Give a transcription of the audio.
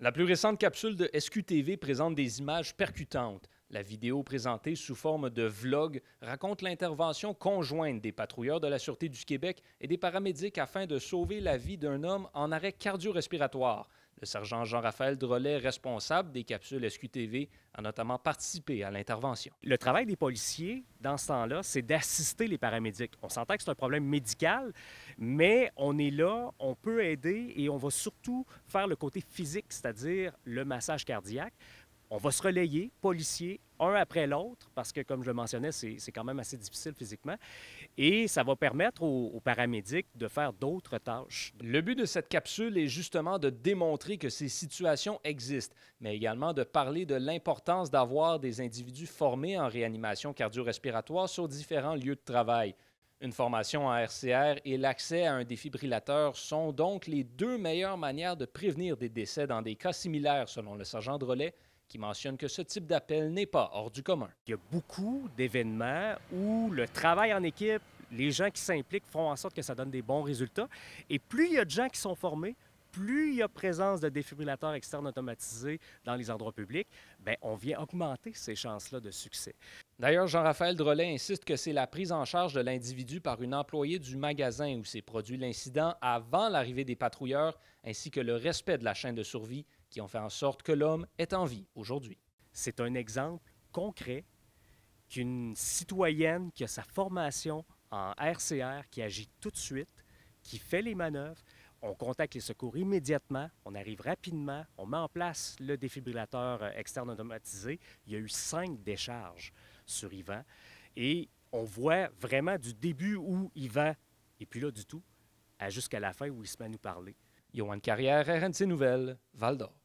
La plus récente capsule de SQTV présente des images percutantes. La vidéo présentée sous forme de vlog raconte l'intervention conjointe des patrouilleurs de la Sûreté du Québec et des paramédics afin de sauver la vie d'un homme en arrêt cardio-respiratoire. Le sergent Jean-Raphaël Drolet, responsable des capsules SQTV, a notamment participé à l'intervention. Le travail des policiers, dans ce temps-là, c'est d'assister les paramédics. On s'entend que c'est un problème médical, mais on est là, on peut aider et on va surtout faire le côté physique, c'est-à-dire le massage cardiaque. On va se relayer, policiers un après l'autre, parce que, comme je le mentionnais, c'est quand même assez difficile physiquement. Et ça va permettre aux, aux paramédics de faire d'autres tâches. Le but de cette capsule est justement de démontrer que ces situations existent, mais également de parler de l'importance d'avoir des individus formés en réanimation cardio-respiratoire sur différents lieux de travail. Une formation en RCR et l'accès à un défibrillateur sont donc les deux meilleures manières de prévenir des décès dans des cas similaires, selon le sergent Drolet, qui mentionne que ce type d'appel n'est pas hors du commun. Il y a beaucoup d'événements où le travail en équipe, les gens qui s'impliquent font en sorte que ça donne des bons résultats. Et plus il y a de gens qui sont formés, plus il y a présence de défibrillateurs externes automatisés dans les endroits publics, bien, on vient augmenter ces chances-là de succès. D'ailleurs, Jean-Raphaël Drolet insiste que c'est la prise en charge de l'individu par une employée du magasin où s'est produit l'incident avant l'arrivée des patrouilleurs, ainsi que le respect de la chaîne de survie qui ont fait en sorte que l'homme est en vie aujourd'hui. C'est un exemple concret qu'une citoyenne qui a sa formation en RCR, qui agit tout de suite, qui fait les manœuvres, on contacte les secours immédiatement, on arrive rapidement, on met en place le défibrillateur euh, externe automatisé. Il y a eu cinq décharges sur Ivan et on voit vraiment du début où Yvan et puis là du tout à jusqu'à la fin où il se met à nous parler. Yohan Carrière, RNC Nouvelle, Val d'Or.